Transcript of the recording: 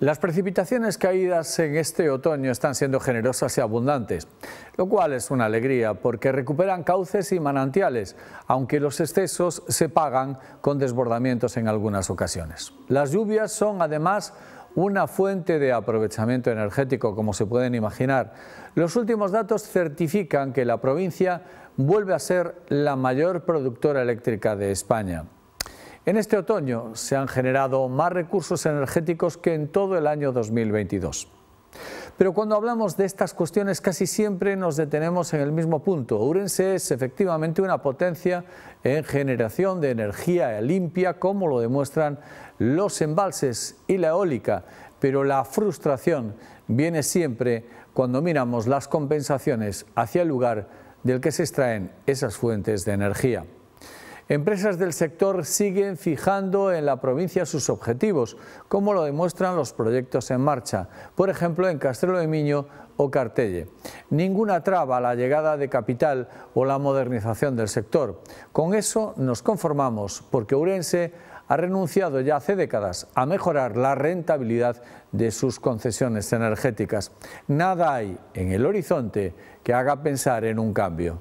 Las precipitaciones caídas en este otoño están siendo generosas y abundantes, lo cual es una alegría porque recuperan cauces y manantiales, aunque los excesos se pagan con desbordamientos en algunas ocasiones. Las lluvias son además una fuente de aprovechamiento energético, como se pueden imaginar. Los últimos datos certifican que la provincia vuelve a ser la mayor productora eléctrica de España. En este otoño se han generado más recursos energéticos que en todo el año 2022. Pero cuando hablamos de estas cuestiones casi siempre nos detenemos en el mismo punto. Urense es efectivamente una potencia en generación de energía limpia, como lo demuestran los embalses y la eólica, pero la frustración viene siempre cuando miramos las compensaciones hacia el lugar del que se extraen esas fuentes de energía. Empresas del sector siguen fijando en la provincia sus objetivos, como lo demuestran los proyectos en marcha, por ejemplo en Castrelo de Miño o Cartelle. Ninguna traba la llegada de capital o la modernización del sector. Con eso nos conformamos, porque Urense ha renunciado ya hace décadas a mejorar la rentabilidad de sus concesiones energéticas. Nada hay en el horizonte que haga pensar en un cambio.